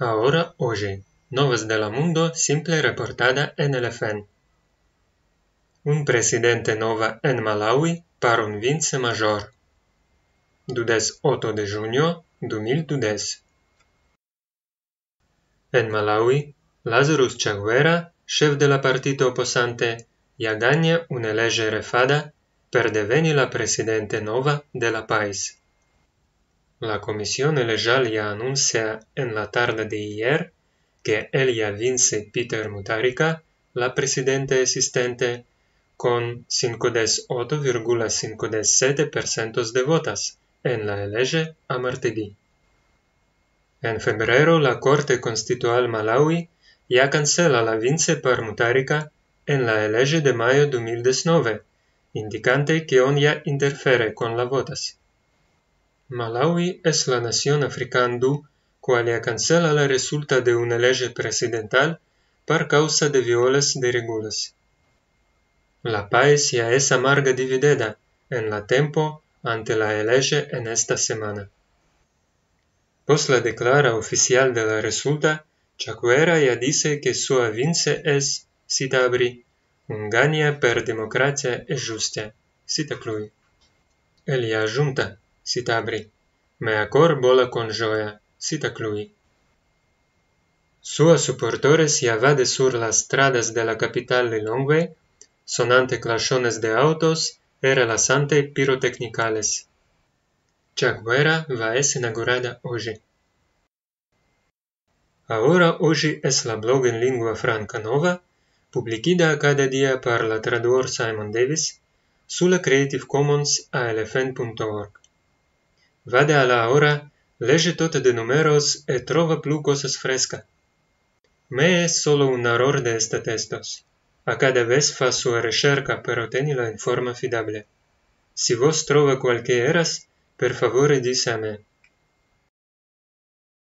Ahora hoje, novas de la mundo simple reportada en el FN. Un presidente nova en Malawi par un vince major. Dudes 8 de junio 2010. En Malawi, Lazarus Chaguera, chef de la partito oposante, ia gagne un elegere refada per deveni la presidente nova de la pais. La comisión elegal ya anuncia en la tarde de ayer que Elia vince Peter Mutarica, la presidente existente, con 58,57% de votos en la elege a martedí. En febrero, la Corte Constitucional Malawi ya cancela la vince per Mutarika en la elege de mayo de 2019, indicante que on ya interfere con la votas. Malawi es la nación africana que cancela la resulta de una ley presidencial por causa de violas de regulas. La paz ya es amarga dividida en la tempo ante la elege en esta semana. Pos pues la declara oficial de la resulta, Chacuera ya dice que su vince es, cita un gania per democracia e justia, cita clui. El ya junta. Sitabri. me bola con joya, Sua Sus supportores de sur las Stradas de la capital Longwe, sonante clashones de autos y e relazante pirotecnicales. Chagüera va es inaugurada hoy. Ahora hoy es la blog en lingua franca nova, publicada cada día por la traduor Simon Davis, sulla Creative Commons ALFN.org. vade a la hora, lege tote de numeros e trova plu cosas fresca. Me es solo un error de este testos. A cada vez fa sua recerca per oteni la informa fidable. Si vos trova qualche eras, per favore dice a me.